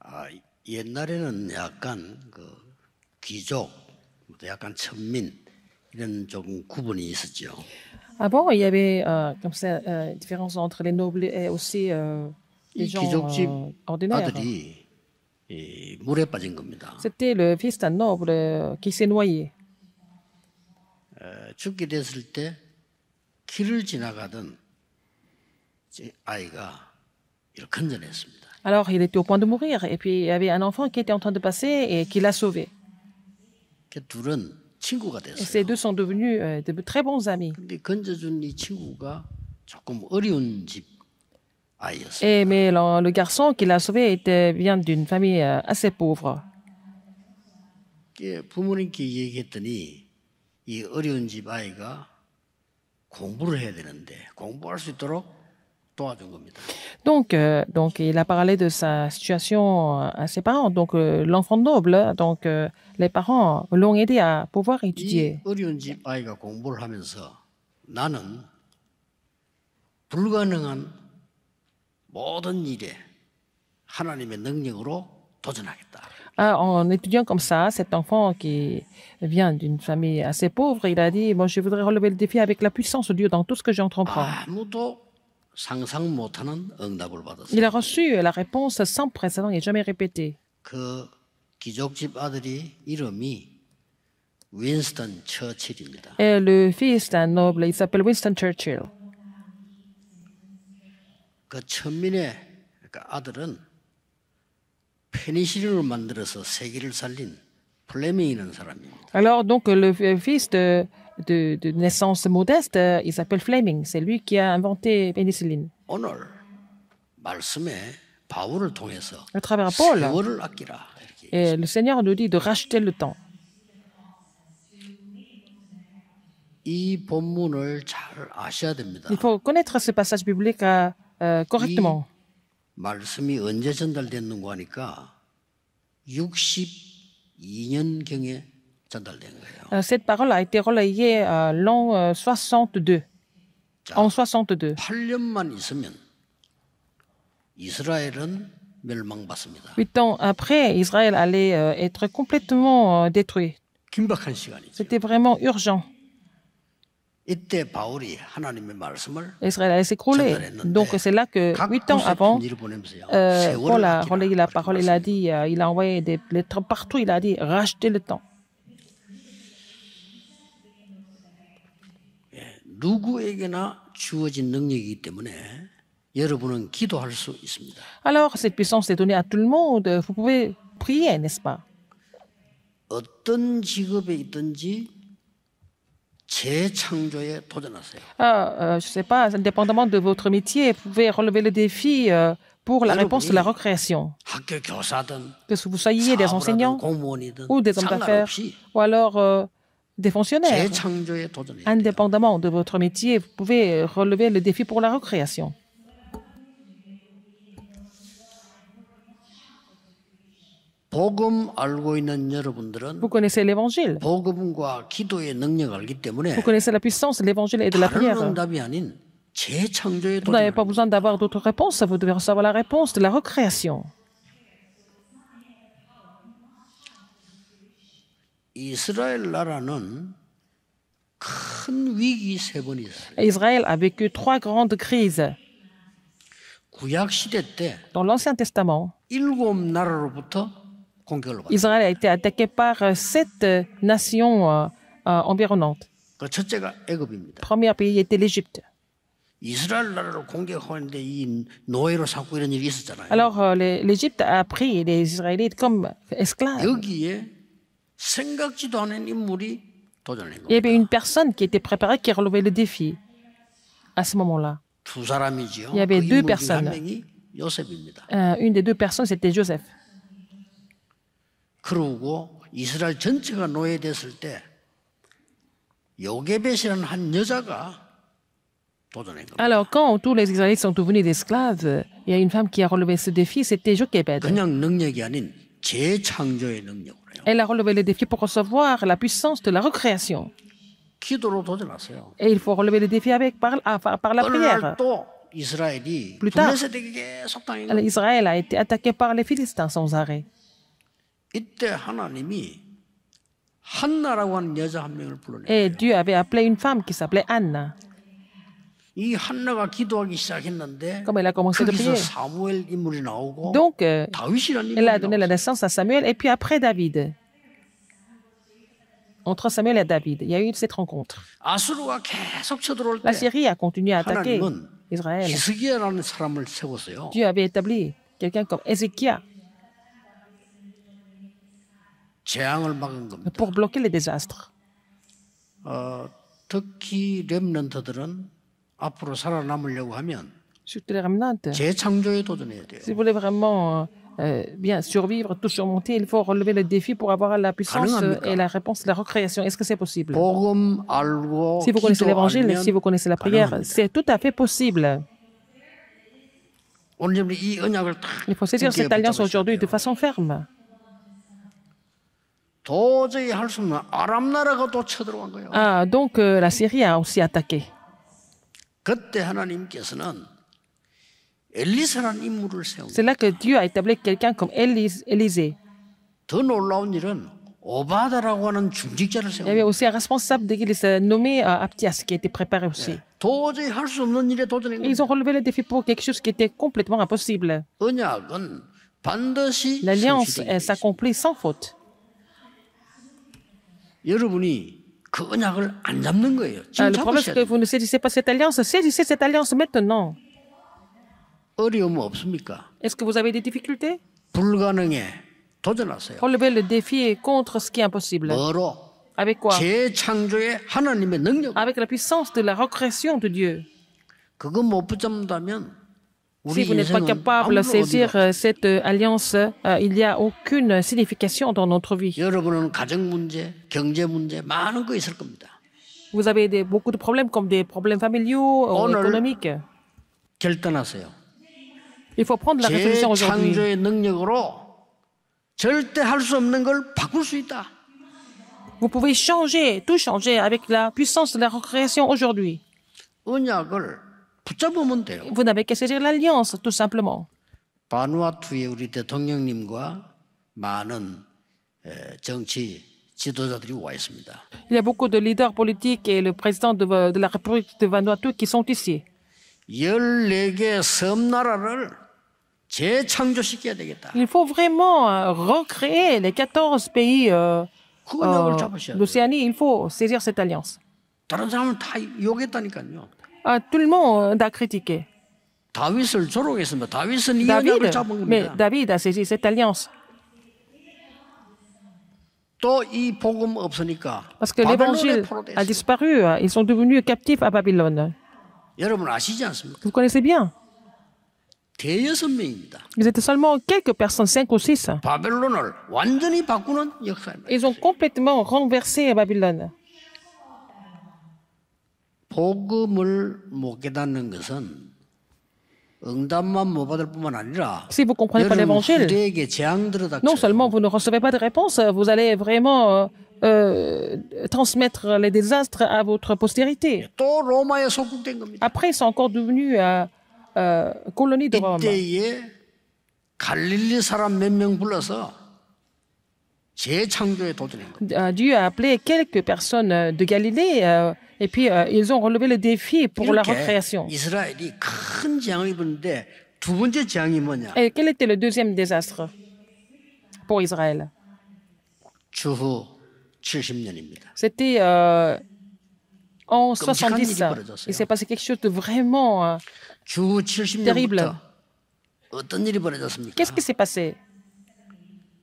아, 옛날에는 약간 그 귀족, 약간 천민 이런 조금 구분이 있었죠. Avant, il y avait euh, comme ça euh, différence entre les nobles et aussi euh, les gens euh, ordinaires. 아들이 이, 물에 빠진 겁니다. C'était le fils d'un noble euh, qui s'est noyé. 어, 죽게 됐을 때 길을 지나가던 아이가 이렇게 건져냈습니다. Alors, il était au point de mourir. Et puis, il y avait un enfant qui était en train de passer et qui l'a sauvé. ces deux sont devenus euh, de très bons amis. Et, mais le, garçon qui l'a sauvé était, vient d'une famille euh, assez pauvre. Donc, euh, donc il a parlé de sa situation euh, à ses parents, donc euh, l'enfant noble, donc les parents l'ont aidé à pouvoir étudier. en étudiant comme ça, cet enfant qui vient d'une famille assez pauvre, il a dit, moi je voudrais relever le défi avec la puissance de Dieu dans tout ce que j'entreprends. Il a reçu la réponse sans précédent et jamais répétée. Et le fils d'un noble, il s'appelle Winston Churchill. 그 천민의 그 아들은 페니실린을 만들어서 세계를 살린 플레밍이라는 사람입니다. Alors donc le fils de de, naissance modeste, euh, il s'appelle Fleming. C'est lui qui a inventé pénicilline. À travers Paul, et le Seigneur nous dit de racheter le temps. Il faut connaître ce passage biblique euh, euh correctement. Euh, cette parole a été relayée euh, l'an euh, 62. En 62. Huit ans après, Israël allait être complètement détruit. C'était vraiment urgent. Israël allait s'écrouler. Donc c'est là que, huit ans avant, Paul a relayé la parole. Il a dit, il a envoyé des lettres partout. Il a dit, rachetez le temps. Alors, cette puissance est donnée à tout le monde. Vous pouvez prier, n'est-ce pas je ne sais pas, indépendamment de votre métier, vous pouvez relever le défi euh, pour la réponse de la recréation. Que vous soyez des enseignants ou des hommes d'affaires, ou alors euh, des fonctionnaires. Indépendamment de votre métier, vous pouvez euh, relever le défi pour la recréation. Vous connaissez l'évangile. Vous connaissez la puissance de l'évangile et de la prière. Vous n'avez pas besoin d'avoir d'autres réponses, vous devez recevoir la réponse de la recréation. Israël a vécu trois grandes crises. Dans l'Ancien Testament, Israël a été attaqué par euh, sept euh, nations euh, environnantes. Le premier pays était l'Égypte. Alors l'Égypte a pris les Israélites comme esclaves. Il y avait une personne qui était préparée, qui a relevé le défi à ce moment-là. Il y avait deux personnes. Euh, une des deux personnes, c'était Joseph. Alors, quand tous les Israélites sont devenus esclaves, il y a une femme qui a relevé ce défi, c'était Jochebed. Elle a relevé les défis pour recevoir la puissance de la recréation. Et il faut relever les défis avec, par la prière. Plus tard, Israël a été attaqué par les Philistins sans arrêt. Et Dieu avait appelé une femme qui s'appelait Anna. Comme elle a commencé de prier. Donc, euh, elle a donné la naissance à Samuel et puis après David. Entre Samuel et David, il y a eu cette rencontre. La Syrie a continué à attaquer Israël. Dieu avait établi quelqu'un comme Ézéchiel pour bloquer les désastres. Si vous voulez vraiment euh, euh, bien survivre, tout surmonter, il faut relever le défi pour avoir la puissance euh, et la réponse, la recréation. Est-ce que c'est possible Si vous connaissez l'évangile, si vous connaissez la prière, c'est tout à fait possible. Il faut saisir cette alliance aujourd'hui de façon ferme. Ah, donc la Syrie a aussi attaqué. C'est là que Dieu a établi quelqu'un comme Élisée. Il y avait aussi un responsable de l'église nommé euh, Abtias Aptias qui était préparé aussi. ils ont relevé le défi pour quelque chose qui était complètement impossible. L'alliance s'accomplit sans faute le problème, que vous ne saisissez pas cette alliance. Saisissez cette alliance maintenant. Est-ce que vous avez des difficultés Relevez le défi contre ce qui est impossible. Avec quoi Avec la puissance de la recréation de Dieu si vous n'êtes pas capable ah, de saisir euh, cette euh, alliance, euh, il n'y a aucune signification dans notre vie. Vous avez beaucoup de problèmes comme des problèmes familiaux, ou économiques. Il faut prendre la résolution aujourd'hui. Vous pouvez changer, tout changer avec la puissance de la recréation aujourd'hui. Vous n'avez qu'à saisir l'alliance, tout simplement. Il y a beaucoup de leaders politiques et le président de, la République de Vanuatu qui sont ici. Il faut vraiment euh, recréer les 14 pays euh, euh, d'Océanie. Il faut saisir cette alliance. Ah, tout le monde a critiqué. David, mais David a saisi cette alliance. Parce que l'évangile a disparu, hein. ils sont devenus captifs à Babylone. Vous connaissez bien. Ils étaient seulement quelques personnes, cinq ou six. Ils ont complètement renversé Babylone. Si vous ne comprenez pas l'évangile, non seulement vous ne recevez pas de réponse, vous allez vraiment euh, euh, transmettre les désastres à votre postérité. Après, c'est encore devenu euh, euh colonie de Rome. Euh, Dieu a appelé quelques personnes euh, de Galilée euh, et puis ils ont relevé le défi pour la recréation. Et quel était le deuxième désastre pour Israël C'était en 70. Il s'est passé quelque chose de vraiment terrible. Qu'est-ce qui s'est passé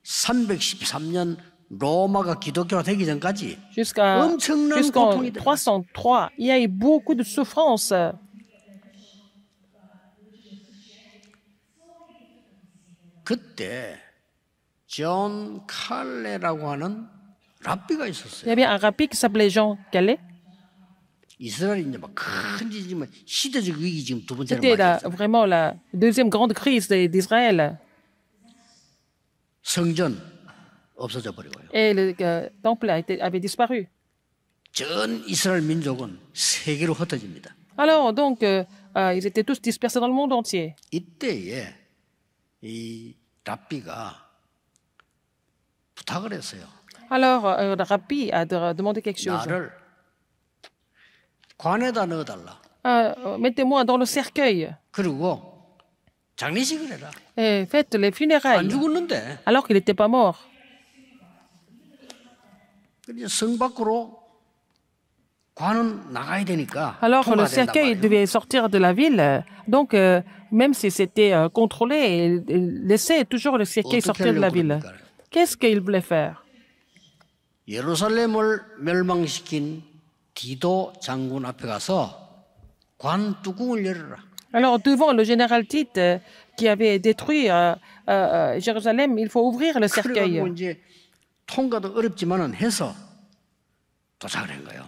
313년 로마가 기독교가 되기 전까지 jusqu'en jusqu 303, il y a eu beaucoup de souffrances. 그때 존 칼레라고 하는 랍비가 있었어요. Il y avait un rabbi qui s'appelait Jean Calais. 이스라엘이 이제 막큰 지지만 시대적 위기 지금 두 번째로 맞았어요. C'était vraiment la deuxième grande crise d'Israël. Et le euh, temple avait disparu. Alors donc, euh, euh, ils étaient tous dispersés dans le monde entier. Alors, Rabbi a demandé quelque chose. Mettez-moi dans le cercueil et faites les funérailles alors qu'il n'était pas mort. Alors le cercueil devait sortir de la ville, donc euh, même si c'était euh, contrôlé, il laissait toujours le cercueil sortir de la ville. Qu'est-ce qu'il voulait faire alors, devant le général Tite euh, qui avait détruit euh, euh, Jérusalem, il faut ouvrir le cercueil.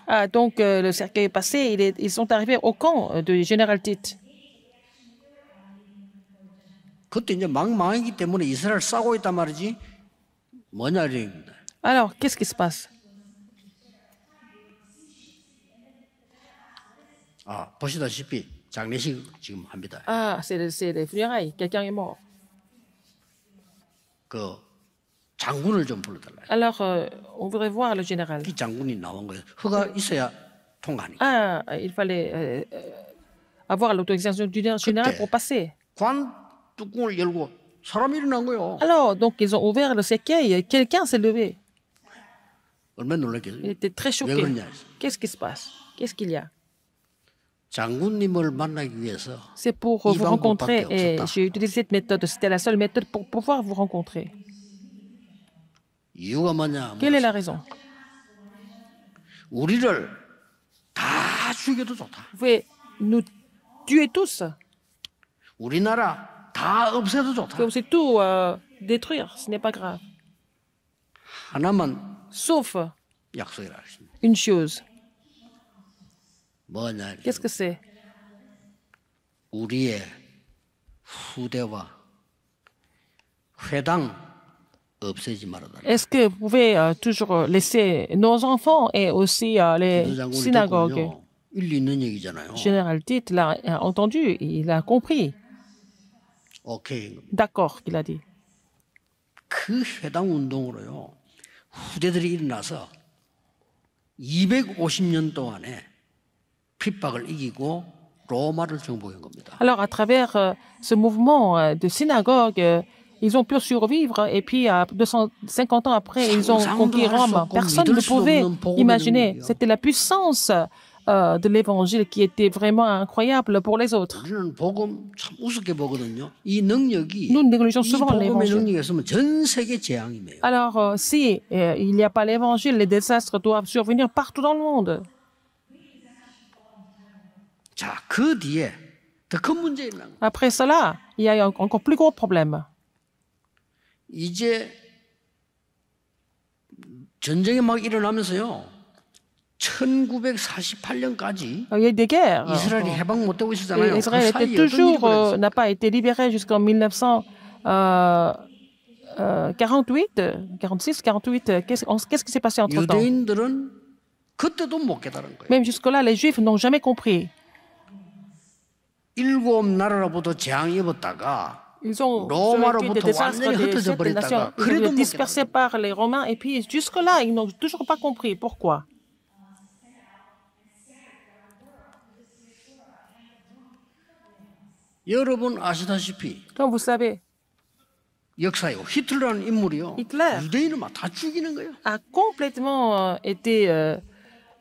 Ah, donc, le cercueil est passé, ils sont arrivés au camp du général Tite. Alors, qu'est-ce qui se passe 아, 보시다시피 ah, c'est funérailles. Quelqu'un est mort. Alors, on voudrait voir le général. Ah, il fallait avoir lauto avoir l'autorisation du général pour passer. Alors, donc, ils ont ouvert le séqueil et quelqu'un s'est levé. Il était très choqué. Qu'est-ce qui se passe Qu'est-ce qu'il y a c'est pour vous rencontrer et j'ai utilisé cette méthode. C'était la seule méthode pour pouvoir vous rencontrer. Quelle est la raison Vous pouvez nous tuer tous. Vous pouvez tout euh, détruire, ce n'est pas grave. Sauf une chose. Qu'est-ce que c'est est-ce que vous pouvez euh, toujours laisser nos enfants et aussi euh, les synagogues Général Tite l'a euh, entendu, il a compris. D'accord, il a dit. 250 ans, alors, à travers euh, ce mouvement euh, de synagogue, euh, ils ont pu survivre et puis, 250 ans après, ils ont conquis Rome. Personne ne pouvait imaginer. C'était la puissance de l'évangile qui était vraiment incroyable pour les autres. Nous négligeons souvent l'évangile. Alors, si il n'y a pas l'évangile, les désastres doivent survenir partout dans le monde. Après cela, il y a encore plus gros problème. Il y a eu des guerres. Israël euh, n'a pas été libéré jusqu'en 1948, 46, 48. Qu'est-ce qui s'est passé entre temps? Même jusque-là, les Juifs n'ont jamais compris ils ont par les Romains et puis jusque-là, ils n'ont toujours pas compris pourquoi. Comme vous savez, Hitler a complètement euh, été euh,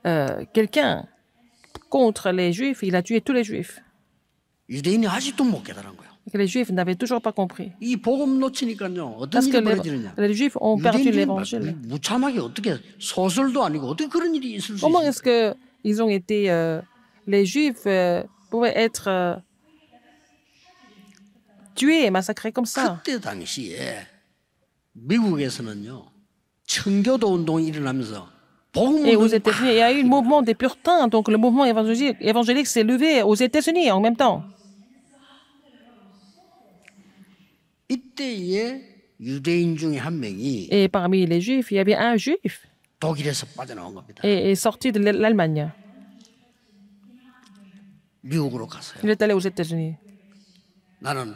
euh, quelqu'un contre les Juifs. Il a tué tous les Juifs les Juifs n'avaient toujours pas compris. Parce que les, Juifs ont perdu l'évangile. Comment est-ce que ils ont été, euh, les Juifs euh, pouvaient être euh, tués et massacrés comme ça et aux États-Unis. Il y a eu le mouvement des puritains, donc le mouvement évangélique s'est levé aux États-Unis en même temps. Et parmi les Juifs, il y avait un Juif. Et est sorti de l'Allemagne. Il est allé aux États-Unis. Je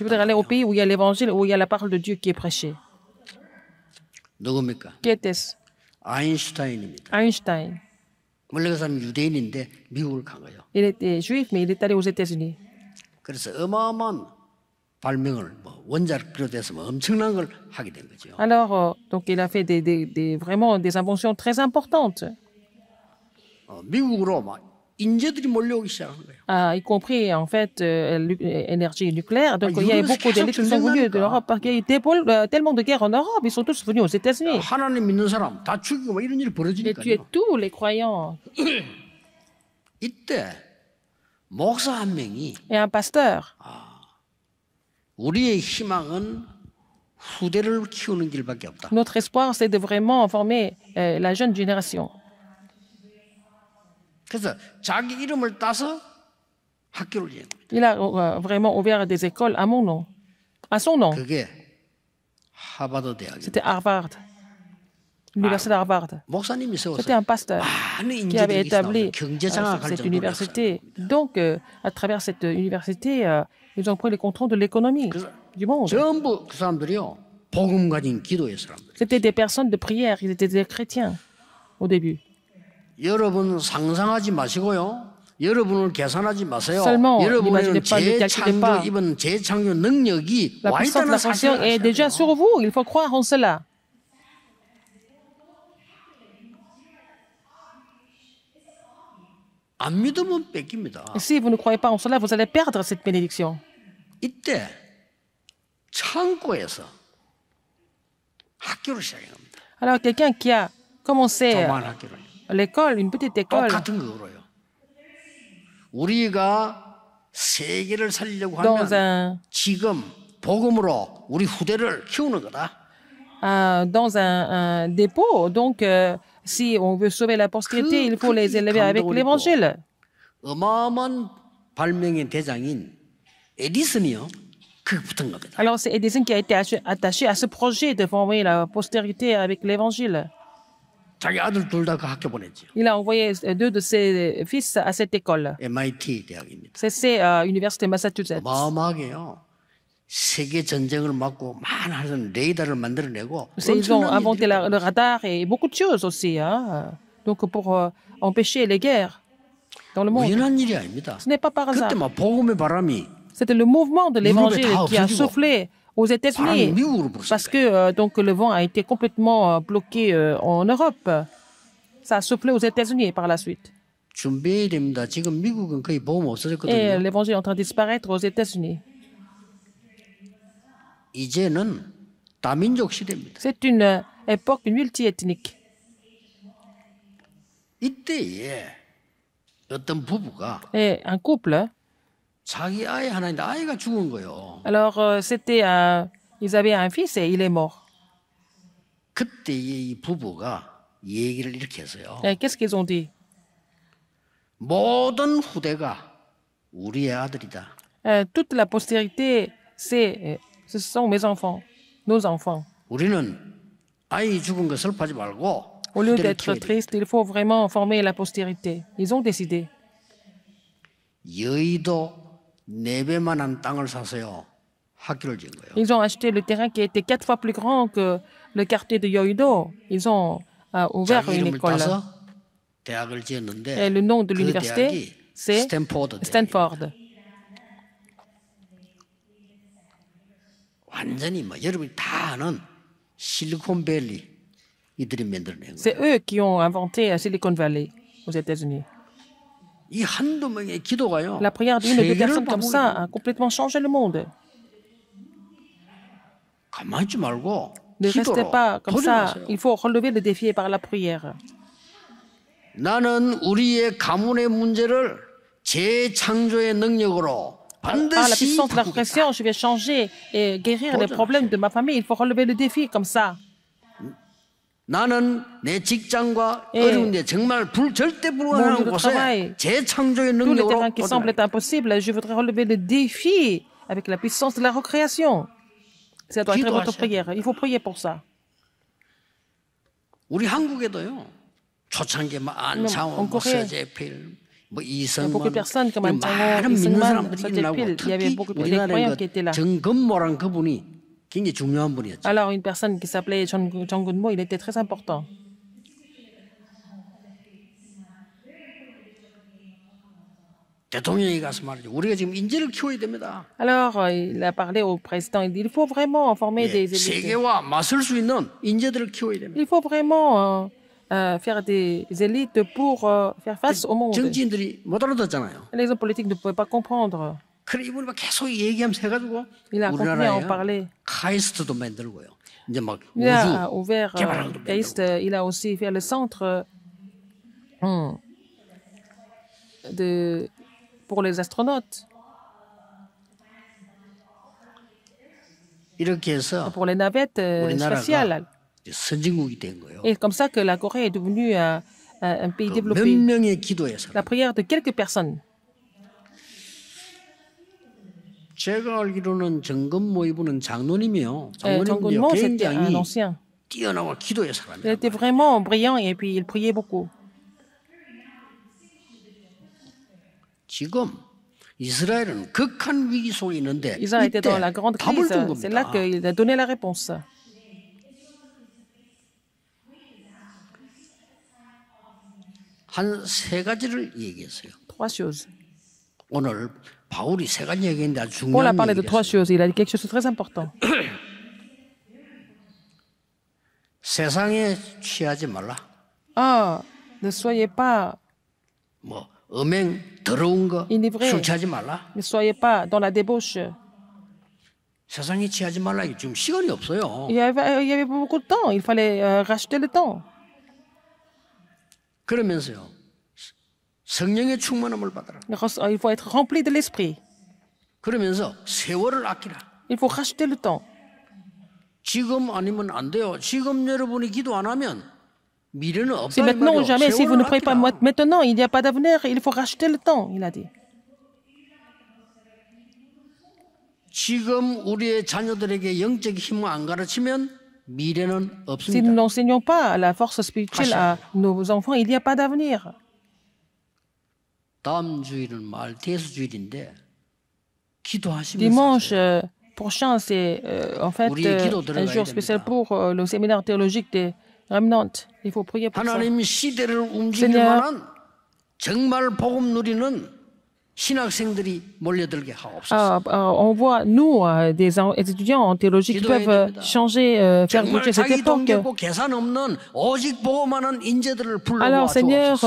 voudrais aller au pays où il y a l'évangile, où il y a la parole de Dieu qui est prêchée. Qui était-ce Einstein. Il était juif, mais il est allé aux États-Unis. 그래서 어마어마한 발명을 뭐뭐 엄청난 걸 하게 된 거죠. Alors euh, donc il a fait des, des, des vraiment des inventions très importantes. 어, 미국으로 막 인재들이 몰려오기 시작한 거예요. Ah, y compris en fait euh, euh énergie nucléaire. Donc il y a beaucoup d'élites qui sont venus de l'Europe parce qu'il y a eu euh, tellement de guerres en Europe, ils sont tous venus aux États-Unis. 하나님 믿는 사람 다 죽이고 이런 일이 벌어지니까. Et tous les croyants. 이때 et un pasteur. Notre espoir, c'est de vraiment former euh, la jeune génération. Il a euh, vraiment ouvert des écoles à mon nom, à son nom. C'était Harvard. Ah, l'université d'Harvard. C'était un pasteur ah, qui avait établi ah, cette université. Donc, euh, à travers cette université, euh, ils ont pris le contrôle de l'économie du monde. C'était des personnes de prière, ils étaient des chrétiens au début. Seulement, n'imaginez pas, ne calculez pas. La puissance de la est déjà sur vous, il faut croire en cela. si vous ne croyez pas en cela, vous allez perdre cette bénédiction. Alors quelqu'un qui a commencé l'école, une petite école, dans un dans un, dépôt, donc euh, si on veut sauver la postérité, il faut les élever avec l'évangile. Alors c'est Edison qui a été attaché à ce projet de former la postérité avec l'évangile. Il a envoyé euh, deux de ses fils à cette école. C'est à l'université euh, Massachusetts. Ils ont inventé le radar et beaucoup de choses aussi, hein. donc pour euh, empêcher les guerres dans le monde. Ce n'est pas par hasard. C'était le mouvement de l'évangile qui a soufflé aux États-Unis parce que euh, donc le vent a été complètement euh, bloqué en Europe. Ça a soufflé aux États-Unis par la suite. Et l'évangile est en train de disparaître aux États-Unis. C'est une époque multiethnique. Et un couple alors, euh, c'était un, euh, ils avaient un fils et il est mort. Et qu'est-ce qu'ils ont dit? Euh, toute la postérité, c'est Ce sont mes enfants, nos enfants. Au lieu d'être triste, il faut vraiment former la postérité. Ils ont décidé. Ils ont acheté le terrain qui était quatre fois plus grand que le quartier de Yoido. Ils ont euh, ouvert une école. Et le nom de l'université, c'est Stanford. C'est eux qui ont inventé Silicon Valley aux États-Unis. La prière d'une ou deux personnes comme ça a complètement changé le monde. Ne restez pas comme ça. Il faut relever le défi par la prière. 나는 우리의 가문의 문제를 재창조의 능력으로 par la puissance de la pression, je vais changer et guérir les problèmes de ma famille. Il faut relever le défi comme ça. Et le terrain qui semble 정말 Je voudrais relever le défi avec la puissance de la recréation. Ça doit être votre prière. Il faut prier pour ça. Bah, il y a beaucoup de personnes comme Antango, il y avait beaucoup de croyants qui étaient là. Alors une personne qui s'appelait Changunmo, il était très important. Alors, il a parlé au président, il dit, il faut vraiment former des élites. Il faut vraiment hein, euh, faire des élites pour euh, faire face au monde. Les hommes politiques ne pouvaient pas comprendre. Il a à en parler. Il a ouvert euh, il a aussi fait le centre de, pour les astronautes. Pour les navettes spatiales. Et comme ça que la Corée est devenue un, pays développé. La prière de quelques personnes. Il était vraiment brillant et puis il priait beaucoup. Ils ont été dans la grande crise. C'est là qu'il a donné la réponse. 한세 가지를 얘기했어요. Trois choses. 오늘 바울이 세 가지 얘기했는데 아주 Paul a 중요한 parlé de 얘기를 trois 했어요. choses. Il a dit quelque chose de très important. 세상에 취하지 말라. Un, ne soyez pas, 뭐 음행 더러운 거 이니브레. 술 취하지 말라. ne soyez pas dans la débauche. 세상에 취하지 말라. 지금 시간이 없어요. Il y avait, il y avait pas beaucoup de temps. Il fallait euh, racheter le temps. 그러면서요. 성령의 충만함을 받아라. Il faut être rempli de l'esprit. 그러면서 세월을 아끼라. Il faut racheter le temps. 지금 아니면 안 돼요. 지금 여러분이 기도 안 하면 미래는 없다. C'est maintenant ou jamais. Si vous ne priez pas maintenant, il n'y a pas d'avenir. Il faut racheter le temps. Il a dit. 지금 우리의 자녀들에게 영적 힘을 안 가르치면 Si nous n'enseignons pas la force spirituelle à nos enfants, il n'y a pas d'avenir. Dimanche euh, prochain, c'est euh, en fait euh, un jour spécial pour le séminaire théologique des remnantes. Il faut prier pour ça. Seigneur, ah, euh, on voit, nous, euh, des étudiants en théologie qui peuvent changer, euh, faire bouger cette époque. Alors, Seigneur,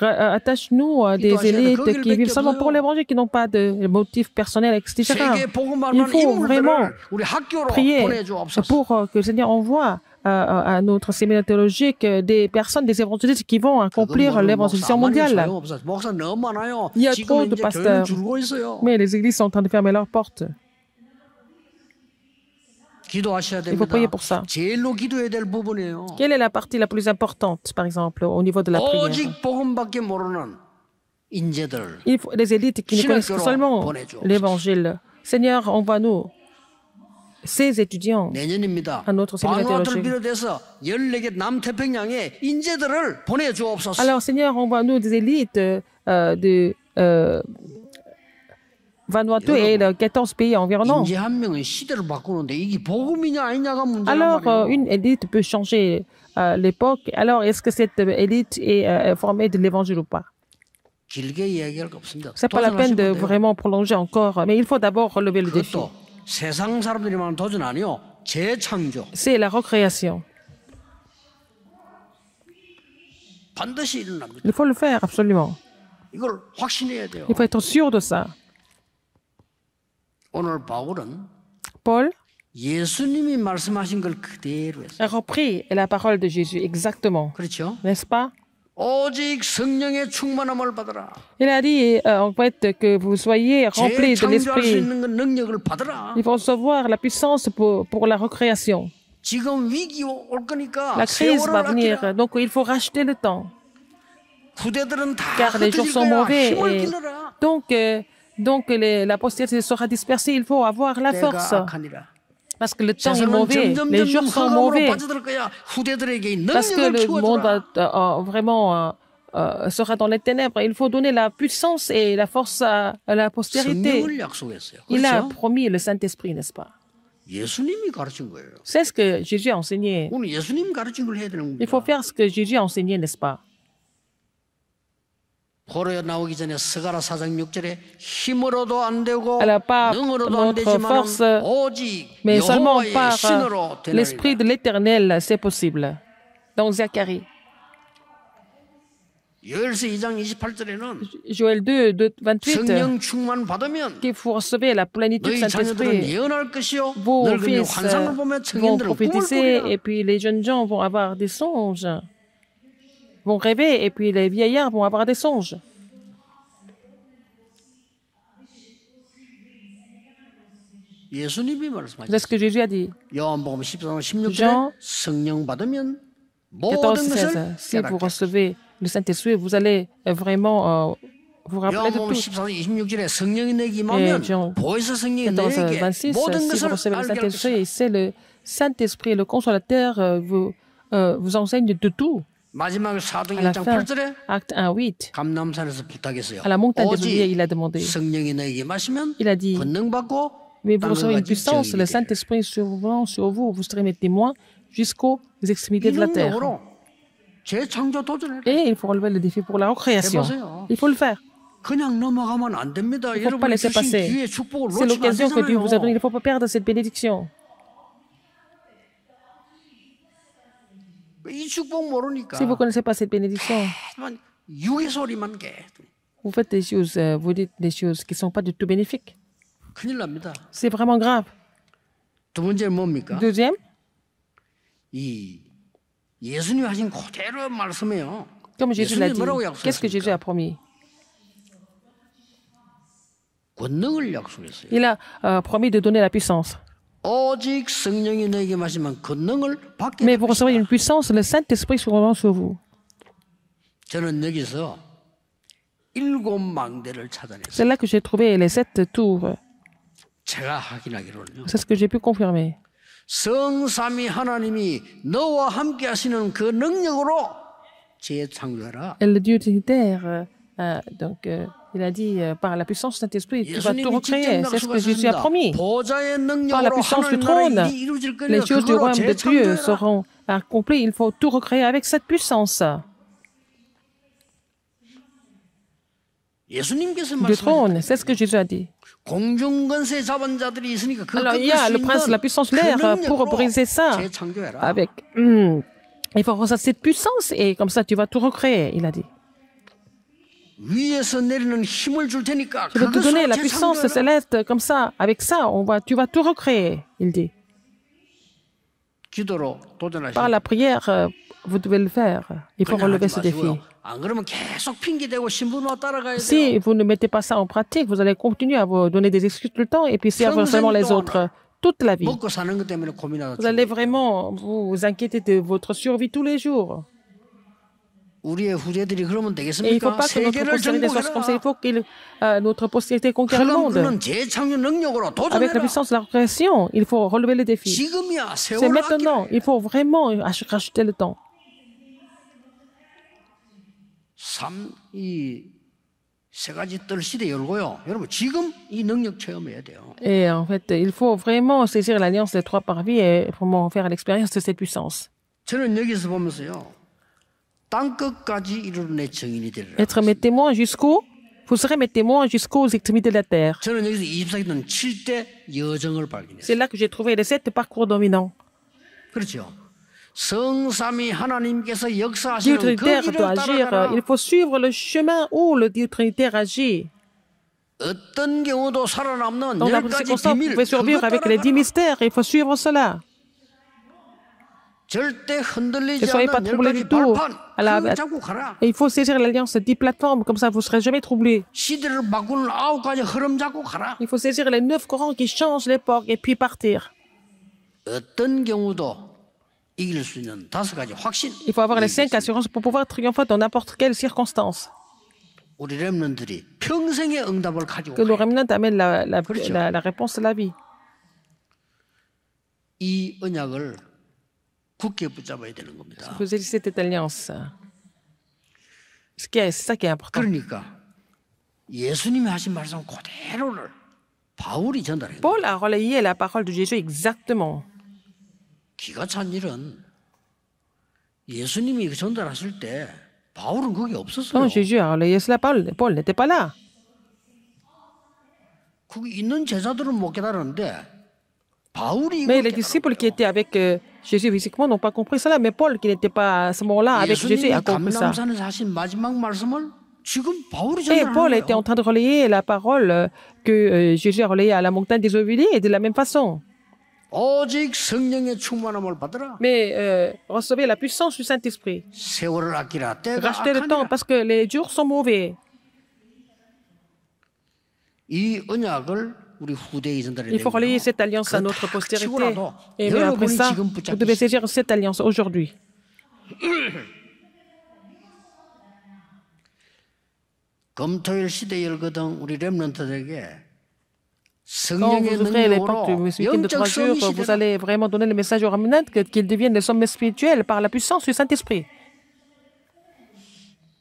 attache-nous des élites qui vivent seulement pour l'évangile, qui n'ont pas de motifs personnels, etc. Il faut vraiment prier pour que Seigneur, on voit à notre séminaire théologique euh, des personnes, des évangélistes qui vont accomplir l'évangélisation mondiale. Il y a trop de pasteurs, hein. mais les églises sont en train de fermer leurs portes. Il faut prier pour ça. Hein. Quelle est la partie la plus importante, par exemple, au niveau de la oh, prière Il faut des élites qui ne connaissent seulement l'Évangile. Seigneur, envoie-nous ses étudiants à notre séminaire Alors Seigneur, envoie-nous des élites euh, de euh, Vanuatu et de 14 pays environnants. Alors, euh, une élite peut changer l'époque. Alors, est-ce que cette élite est formée de l'évangile ou pas Ce n'est pas la peine de vraiment prolonger encore, mais il faut d'abord relever le défi. 세상 사람들이 말하는 도전 아니요. 재창조. C'est la recréation. 반드시 일어납니다. Il faut le faire absolument. 이걸 확신해야 돼요. Il faut être sûr de ça. 오늘 바울은 Paul 예수님이 말씀하신 걸 그대로 했어요. a repris la parole de Jésus exactement. 그렇죠? N'est-ce pas? Il a dit en fait que vous soyez remplis de l'esprit. Il faut recevoir la puissance pour, pour la recréation. La crise va venir, donc il faut racheter le temps. Car les jours sont mauvais. donc, euh, donc la postérité sera dispersée. Il faut avoir la force. Parce que le temps est mauvais, les jours sont mauvais. Parce que le monde euh, euh, vraiment euh, sera dans les ténèbres. Il faut donner la puissance et la force à la postérité. Il a promis le Saint-Esprit, n'est-ce pas C'est ce que Jésus a enseigné. Il faut faire ce que Jésus a enseigné, n'est-ce pas alors pas notre force, mais seulement par l'Esprit de l'Éternel, c'est possible. Dans Zacharie. Joël 2, 28, que vous recevez la plénitude de Saint-Esprit, vos fils euh, vont prophétiser et puis les jeunes gens vont avoir des songes vont rêver et puis les vieillards vont avoir des songes. C'est ce que Jésus a dit. Jean 14, 16, si vous recevez le Saint-Esprit, vous allez euh, vraiment euh, vous rappeler de tout. Et Jean 14, 26, si vous recevez le Saint-Esprit, c'est le Saint-Esprit, le consolateur, euh, vous, vous enseigne de tout acte 1, 8, à la montagne de Bouddha, il a demandé, il a dit, mais vous recevrez une puissance, le Saint-Esprit sur vous, vous serez mes témoins jusqu'aux extrémités de la terre. Et il faut relever le défi pour la recréation. Il faut le faire. Il ne faut pas laisser passer. C'est l'occasion que Dieu vous a donnée. Il ne faut pas perdre cette bénédiction. Si vous ne connaissez pas cette bénédiction, eh, vous faites des choses, euh, vous dites des choses qui ne sont pas du tout bénéfiques. C'est vraiment grave. Deuxième, hein. comme Jésus l'a dit, qu'est-ce que Jésus a promis Il a euh, promis de donner la puissance. Mais vous recevrez une puissance, le Saint-Esprit sera sur vous. C'est là que j'ai trouvé les sept tours. C'est ce que j'ai pu confirmer. Et le Dieu trinitaire, euh, donc. Euh, Il a dit, par la puissance de Saint-Esprit, tu vas tout recréer. C'est ce que Jésus a promis. Par la puissance du trône, les choses du royaume de Dieu seront accomplies. Il faut tout recréer avec cette puissance. Du trône, c'est ce que Jésus a dit. Alors il y a le prince de la puissance l'air pour briser ça avec. Hmm, il faut avoir cette puissance et comme ça tu vas tout recréer, il a dit. Je vais te donner la puissance céleste comme ça. Avec ça, on va, tu vas tout recréer, il dit. Par la prière, euh, vous devez le faire. Il faut relever ce défi. Si vous ne mettez pas ça en pratique, vous allez continuer à vous donner des excuses tout le temps et puis servir seulement les autres toute la vie. Vous allez vraiment vous inquiéter de votre survie tous les jours. Et il ne faut pas que notre postérité soit Il faut que euh, notre conquiert le monde. Avec la puissance de la répression, il faut relever les défis. C'est maintenant. Il faut vraiment racheter le temps. Et en fait, il faut vraiment saisir l'alliance des trois parvis et vraiment faire l'expérience de cette puissance être mes témoins jusqu'au vous serez mes témoins jusqu'aux extrémités de la terre. C'est là que j'ai trouvé les sept parcours dominants. Dieu Trinitaire doit agir. Il faut suivre le chemin où le Dieu Trinitaire agit. Dans la circonstance, vous pouvez survivre avec les dix mystères. Il faut suivre cela. Ne soyez pas troublés du tout. il faut saisir l'alliance des plateformes, comme ça vous ne serez jamais troublés. Il faut saisir les neuf courants qui changent l'époque et puis partir. Il faut avoir les cinq assurances pour pouvoir triompher dans n'importe quelle circonstance. Que le remnant amène la, la, la, réponse à la vie. 굳게 붙잡아야 되는 겁니다. cette alliance. Ce qui est, ça qui est important. 그러니까 예수님이 하신 말씀 그대로를 바울이 전달했어요. Paul a relayé la parole de Jésus exactement. 기가 찬 일은 예수님이 전달하실 때 바울은 거기 없었어요. Quand Jésus a relayé cela, Paul, Paul n'était pas là. 거기 있는 제자들은 못 깨달았는데 바울이 Mais les disciples qui étaient avec euh, Jésus physiquement n'ont pas compris cela, mais Paul, qui n'était pas à ce moment-là avec Jésus, a compris ça. Et Paul était en train de relayer la parole euh, que euh, Jésus a relayée à la montagne des Oliviers de la même façon. Mais euh, recevez la puissance du Saint-Esprit. Rachetez le temps parce que les jours sont mauvais. Il faut relier cette alliance à notre postérité. Et après ça, vous devez saisir cette alliance aujourd'hui. vous ouvrez les portes vous allez vraiment donner le message aux ramenants qu'ils deviennent des hommes spirituels par la puissance du Saint-Esprit.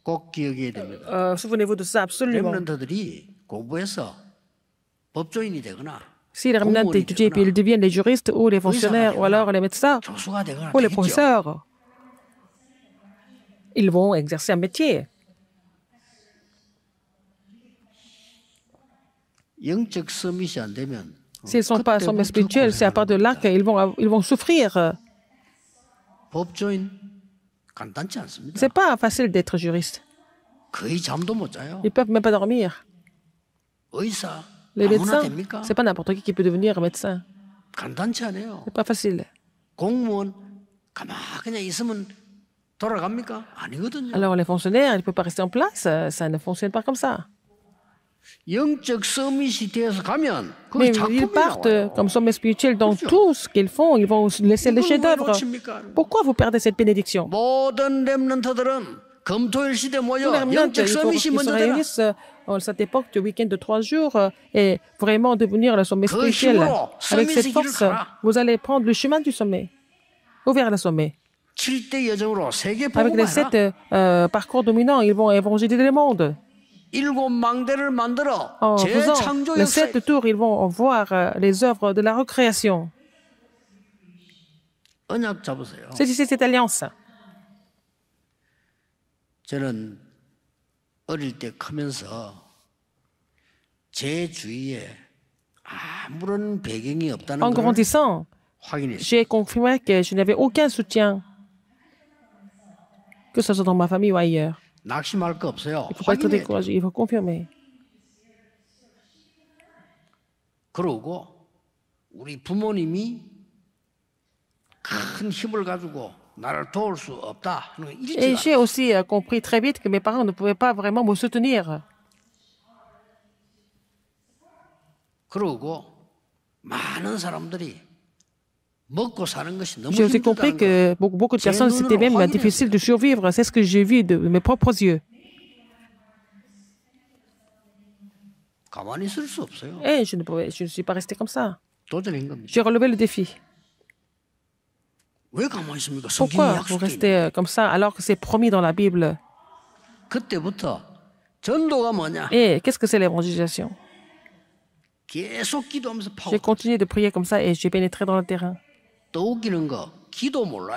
Euh, souvenez-vous de ça absolument. Si les étudient puis ils deviennent des juristes ou les fonctionnaires ou alors les médecins ou les professeurs, ils vont exercer un métier. S'ils ne sont pas sommes spirituels, c'est à part de là qu'ils vont, ils vont souffrir. C'est pas facile d'être juriste. Ils ne peuvent même pas dormir. Les ah, médecins, c'est pas n'importe qui qui peut devenir médecin. C'est pas facile. Alors les fonctionnaires, ils ne peuvent pas rester en place, euh, ça ne fonctionne pas comme ça. Mais ils partent comme somme spirituel dans tout ce qu'ils font, ils vont laisser le chefs-d'œuvre. Pourquoi vous perdez cette bénédiction les se euh, en cette époque du week-end de trois jours euh, et vraiment devenir le sommet spécial, Avec cette force, vous allez prendre le chemin du sommet, ou vers le sommet. Avec les sept euh, parcours dominants, ils vont évangéliser le monde. En faisant les sept tours, ils vont voir les œuvres de la recréation. C'est cette alliance. 저는 어릴 때 크면서 제 주위에 아무런 배경이 없다는 En 걸 grandissant, 확인했어요. j'ai confirmé que je n'avais aucun soutien, que ce soit dans ma famille ou ailleurs. 낙심할 거 없어요. Il ne faut pas être 확인해. découragé, il faut confirmer. 그러고 우리 부모님이 큰 힘을 가지고 Et j'ai aussi euh, compris très vite que mes parents ne pouvaient pas vraiment me soutenir. J'ai aussi compris que beaucoup, beaucoup de personnes, c'était même difficile de survivre. C'est ce que j'ai vu de mes propres yeux. Et eh, je ne, pouvais, je ne suis pas resté comme ça. J'ai relevé le défi. Pourquoi vous restez euh, comme ça alors que c'est promis dans la Bible Et qu'est-ce que c'est l'évangélisation J'ai continué de prier comme ça et j'ai pénétré dans le terrain. pas tellement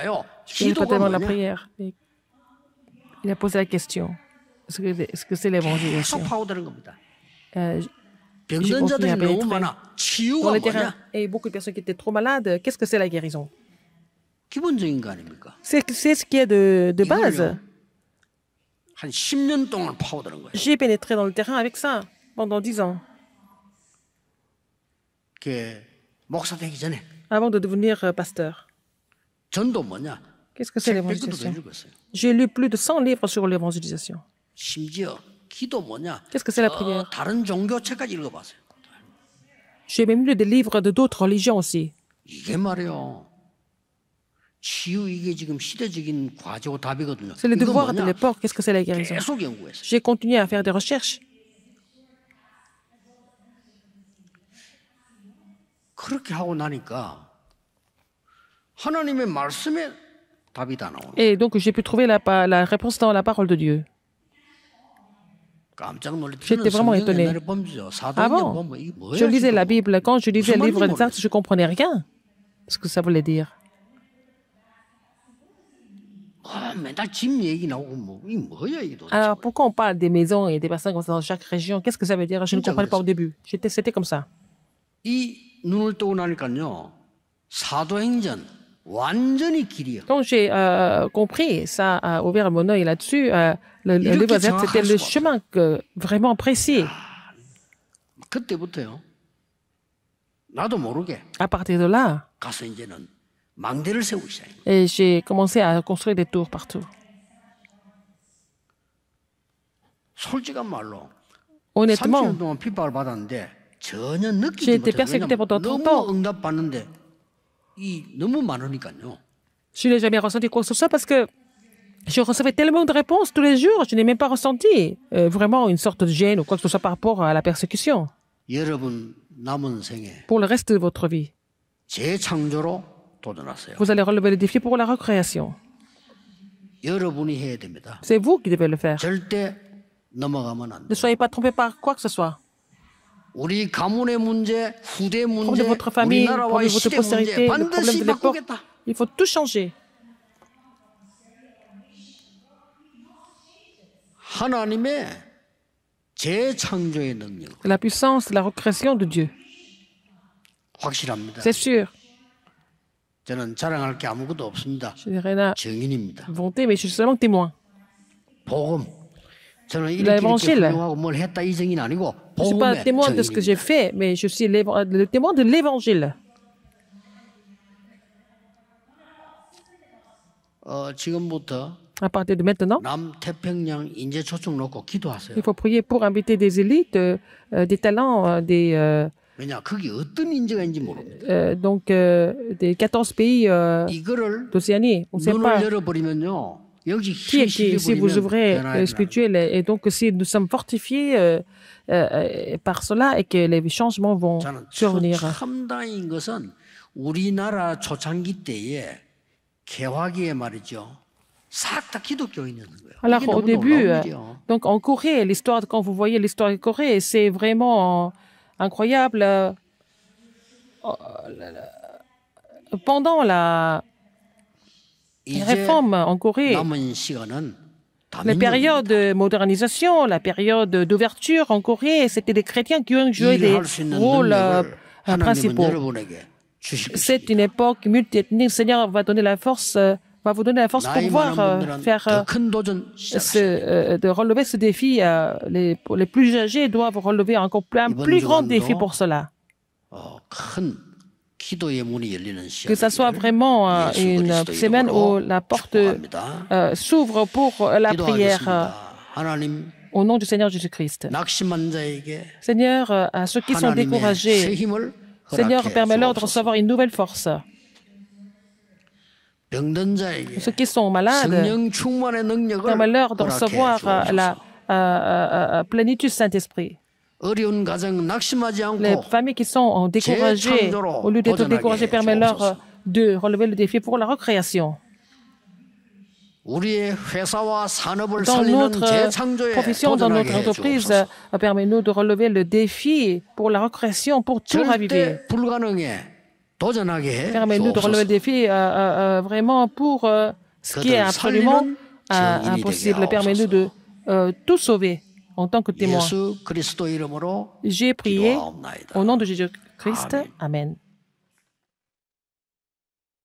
la prière. Il a posé la question. Est-ce que c'est l'évangélisation euh, Dans le terrain, et beaucoup de personnes qui étaient trop malades, qu'est-ce que c'est la guérison c'est ce qui est de, de base. J'ai pénétré dans le terrain avec ça pendant dix ans. Avant de devenir euh, pasteur. Qu'est-ce que c'est l'évangélisation J'ai lu plus de 100 livres sur l'évangélisation. Qu'est-ce que c'est la prière J'ai même lu des livres de d'autres religions aussi. C'est le devoir de l'époque. Qu'est-ce que c'est la guérison J'ai continué à faire des recherches. Et donc j'ai pu trouver la, la, réponse dans la parole de Dieu. J'étais vraiment étonné. Avant, je lisais la Bible. Quand je lisais le livre des actes, je ne comprenais rien. Ce que ça voulait dire. Ah, Alors pourquoi on parle des maisons et des personnes comme ça dans chaque région Qu'est-ce que ça veut dire Je ne comprenais pas au début. C'était comme ça. Quand j'ai euh, compris, ça a euh, ouvert mon œil là-dessus. Euh, le, c'était le chemin que, vraiment précis. À partir de là, et j'ai commencé à construire des tours partout. Honnêtement, j'ai été persécuté pendant trop ans. Je n'ai jamais ressenti quoi que ce soit parce que je recevais tellement de réponses tous les jours, je n'ai même pas ressenti euh, vraiment une sorte de gêne ou quoi que ce soit par rapport à la persécution. Pour le reste de votre vie, vous allez relever le défi pour la recréation. C'est vous qui devez le faire. Ne soyez pas trompés par quoi que ce soit. problème de votre famille, problème de votre postérité, le problème de il faut tout changer. La puissance de la recréation de Dieu. C'est sûr. Je mais je suis seulement témoin. Je ne suis pas témoin de ce que j'ai fait, mais je suis euh, le témoin de l'évangile. À partir de maintenant, il faut prier pour inviter des élites, euh, des talents, euh, des, donc, des 14 pays euh, d'Océanie, on ne sait pas. Qui est qui, si vous ouvrez spirituel, et donc si nous sommes fortifiés par cela et que les changements vont survenir. Alors au début, euh, donc en Corée, l'histoire quand vous voyez l'histoire de Corée, c'est vraiment incroyable. Euh, oh, oh Pendant la réforme en Corée, la période de modernisation, la période d'ouverture en Corée, c'était des chrétiens qui ont joué des rôles euh, principaux. C'est une époque multiethnique. Seigneur va donner la force euh, va vous donner la force pour pouvoir euh, faire euh, euh, de relever ce défi. Les, les, plus âgés doivent relever encore plus, un plus grand défi pour cela. Oh, que ce soit vraiment une semaine où la porte s'ouvre pour la prière au nom du Seigneur Jésus-Christ. Seigneur, à ceux qui sont découragés, Seigneur, permets-leur de recevoir une nouvelle force. Ceux qui sont malades, permet leur de recevoir la euh, euh, euh, plénitude Saint-Esprit. Les familles qui sont découragées, au lieu d'être découragées, permet leur euh, de relever le défi pour la recréation. Dans notre profession, dans notre entreprise, euh, permet-nous de relever le défi pour la recréation, pour tout raviver permet-nous de relever le défi euh, euh, euh, vraiment pour ce qui est absolument impossible. Permet-nous de tout sauver en tant que témoin. J'ai prié au nom de Jésus-Christ. Amen.